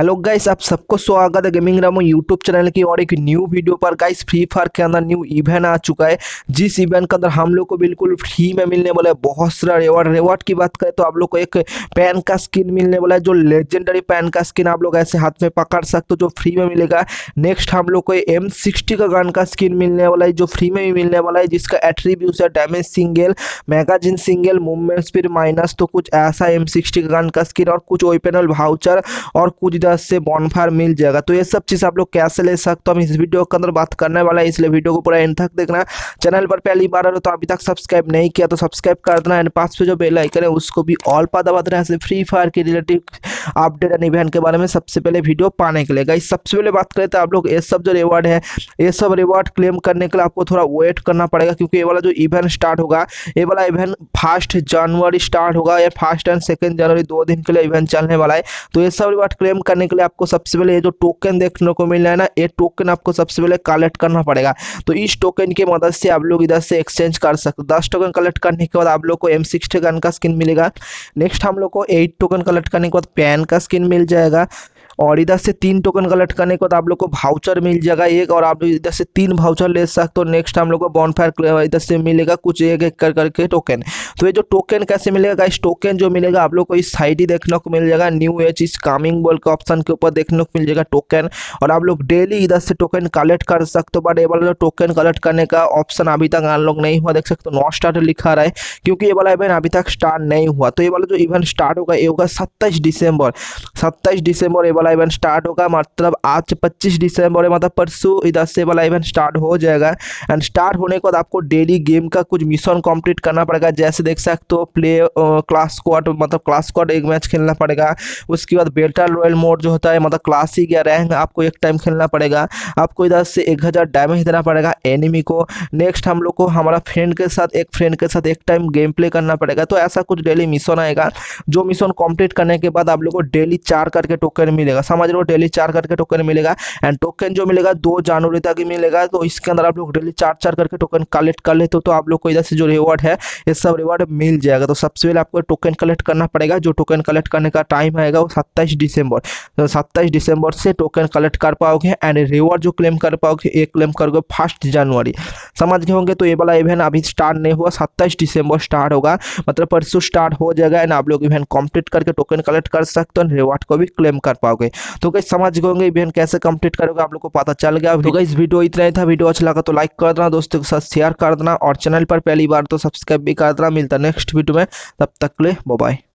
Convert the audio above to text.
hello guys आप सबको स्वागत है गेमिंग रामो यूट्यूब चैनल की और एक न्यू वीडियो पर गाइस फ्री फायर के अंदर न्यू इवेंट आ चुका है जिस इवेंट के अंदर हम लोग को बिल्कुल फ्री में मिलने वाला है बहुत सारा रिवार्ड रिवार्ड की बात करें तो आप लोग को एक पैन का स्किन मिलने वाला है जो लेजेंडरी पैन का स्किन आप लोग ऐसे हाथ में पकड़ सकते हो जो फ्री में मिलेगा नेक्स्ट हम लोग को एम का गन का स्किन मिलने वाला है जो फ्री में भी मिलने वाला है जिसका एट्रीब्यूट है damage single magazine single movement speed minus तो कुछ ऐसा एम का गन का स्किन और कुछ ओपेनल भाउचर और कुछ तरह से बॉनफायर मिल जाएगा तो ये सब चीज़ आप लोग कैसे ले सकते हो हम इस वीडियो के अंदर बात करने वाला है इसलिए वीडियो को पूरा एंड तक देखना चैनल पर पहली बार हो तो अभी तक सब्सक्राइब नहीं किया तो सब्सक्राइब कर देना एंड पास पे जो बेल आइकन है उसको भी ऑल पर दबा देना ऐसे फ्री फायर के रिलेटिव अपडेट एंड इवेंट के बारे में सबसे पहले वीडियो पाने के लिए गाइस सबसे पहले बात करें तो आप लोग ये सब जो रिवॉर्ड है ये सब रिवॉर्ड क्लेम करने के लिए आपको थोड़ा वेट करना पड़ेगा क्योंकि ये वाला जो इवेंट स्टार्ट होगा ये वाला इवेंट फर्स्ट जनवरी स्टार्ट होगा या फर्स्ट एंड सेकेंड जनवरी दो दिन के लिए इवेंट चलने वाला है तो ये सब रिवॉर्ड क्लेम करने के लिए आपको सबसे पहले ये जो टोकन देखने को मिल रहा है ना ये टोकन आपको सबसे पहले कलेक्ट करना पड़ेगा तो इस टोकन की मदद से आप लोग इधर से एक्सचेंज कर सकते दस टोकन कलेक्ट करने के बाद आप लोग को एम सिक्सटी गन का स्किन मिलेगा नेक्स्ट हम लोग को एट टोकन कलेक्ट करने के बाद पैन का स्किन मिल जाएगा और इधर से तीन टोकन का लटकाने के बाद आप लोग को भाउचर मिल जाएगा एक और आप इधर से तीन भाउचर ले सकते हो नेक्स्ट हम लोग को बॉनफायर इधर से मिलेगा कुछ एक एक कर करके टोकन तो ये जो टोकन कैसे मिलेगा इस टोकन जो मिलेगा आप लोग को इस साइड ही देखने को मिल जाएगा न्यू एच इस कामिंग बोल के ऑप्शन के ऊपर देखने को मिल जाएगा टोकन और आप लोग डेली इधर से टोकन कलेक्ट कर सकते हो बट ये वाला टोकन कलेक्ट करने का ऑप्शन अभी तक लोग नहीं हुआ देख सकते हो नॉट स्टार्ट लिखा रहा है क्योंकि ये वाला इवेंट अभी तक स्टार्ट नहीं हुआ तो ये वाला जो इवेंट स्टार्ट होगा ये होगा सत्ताईस दिसंबर सत्ताईस दिसंबर ये वाला वाला इवेंट स्टार्ट होगा मतलब आज 25 दिसंबर है मतलब परसों इधर से वाला इवेंट स्टार्ट हो जाएगा एंड स्टार्ट होने के बाद आपको डेली गेम का कुछ मिशन कंप्लीट करना पड़ेगा जैसे देख सकते हो प्ले क्लास स्क्वाड मतलब क्लास स्क्वाड एक मैच खेलना पड़ेगा उसके बाद बेल्टा रॉयल मोड जो होता है मतलब क्लासिक या रैंक आपको एक टाइम खेलना पड़ेगा आपको इधर से एक हज़ार डैमेज देना पड़ेगा एनिमी को नेक्स्ट हम लोग को हमारा फ्रेंड के साथ एक फ्रेंड के साथ एक टाइम गेम प्ले करना पड़ेगा तो ऐसा कुछ डेली मिशन आएगा जो मिशन कंप्लीट करने के बाद आप लोग को डेली चार करके टोकन मिलेगा मिलेगा समझ लो डेली चार करके टोकन मिलेगा एंड टोकन जो मिलेगा दो जनवरी तक ही मिलेगा तो इसके अंदर आप लोग डेली चार चार करके टोकन कलेक्ट कर लेते हो तो आप लोग को इधर से जो रिवॉर्ड है ये सब रिवॉर्ड मिल जाएगा तो सबसे पहले आपको टोकन कलेक्ट करना पड़ेगा जो टोकन कलेक्ट करने का टाइम आएगा वो सत्ताईस दिसंबर तो सत्ताईस दिसंबर से टोकन कलेक्ट कर पाओगे एंड रिवॉर्ड जो क्लेम कर पाओगे ये क्लेम करोगे फर्स्ट जनवरी समझ गए होंगे तो ये वाला इवेंट अभी स्टार्ट नहीं हुआ सत्ताईस दिसंबर स्टार्ट होगा मतलब परसों स्टार्ट हो जाएगा एंड आप लोग इवेंट कंप्लीट करके टोकन कलेक्ट कर सकते हो रिवॉर्ड को भी क्लेम कर पाओगे करोगे तो गई समझ गए इवेंट कैसे कंप्लीट करोगे आप लोग को पता चल गया तो गई वीडियो इतना ही था वीडियो अच्छा लगा तो लाइक कर देना दोस्तों के साथ शेयर कर देना और चैनल पर पहली बार तो सब्सक्राइब भी कर देना मिलता नेक्स्ट वीडियो में तब तक ले बाय